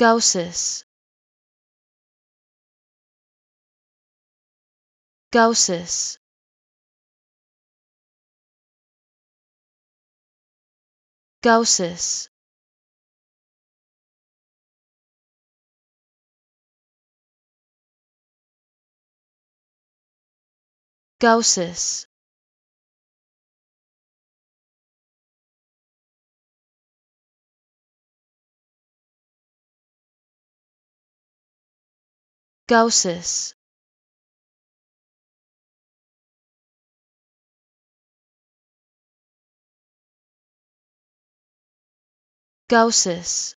Gausses. Gausses. Gausses. gauzes Gausses. Gausses.